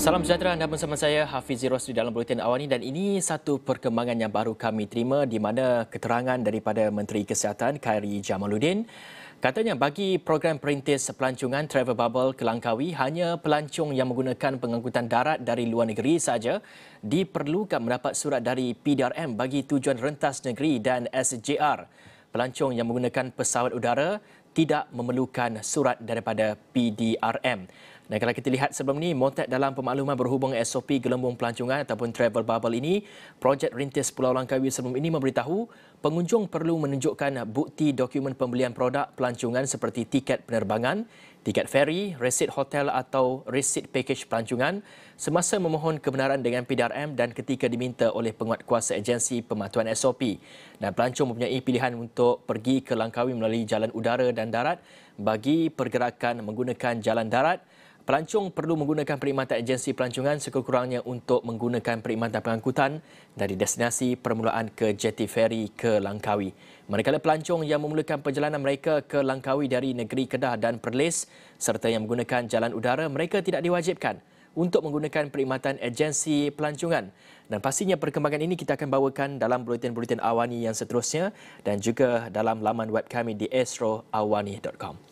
Salam sejahtera anda bersama saya Hafiz Ziros di dalam buletin awal ini dan ini satu perkembangan yang baru kami terima di mana keterangan daripada Menteri Kesihatan Khairi Jamaluddin Katanya bagi program perintis pelancongan Travel Bubble ke Langkawi, hanya pelancong yang menggunakan pengangkutan darat dari luar negeri saja diperlukan mendapat surat dari PDRM bagi tujuan rentas negeri dan SJR. Pelancong yang menggunakan pesawat udara tidak memerlukan surat daripada PDRM. Dan kalau kita lihat sebelum ini, motet dalam pemakluman berhubung SOP gelembung pelancongan ataupun travel bubble ini, projek rintis Pulau Langkawi sebelum ini memberitahu pengunjung perlu menunjukkan bukti dokumen pembelian produk pelancongan seperti tiket penerbangan, tiket feri, resit hotel atau resit package pelancongan semasa memohon kebenaran dengan PDRM dan ketika diminta oleh penguat kuasa agensi pematuhan SOP. Dan pelancong mempunyai pilihan untuk pergi ke Langkawi melalui jalan udara dan darat bagi pergerakan menggunakan jalan darat Pelancong perlu menggunakan perkhidmatan agensi pelancongan sekurang-kurangnya untuk menggunakan perkhidmatan pengangkutan dari destinasi permulaan ke jeti feri ke Langkawi. Manakala pelancong yang memulakan perjalanan mereka ke Langkawi dari negeri Kedah dan Perlis serta yang menggunakan jalan udara, mereka tidak diwajibkan untuk menggunakan perkhidmatan agensi pelancongan. Dan pastinya perkembangan ini kita akan bawakan dalam buletin-buletin awani yang seterusnya dan juga dalam laman web kami di astroawani.com.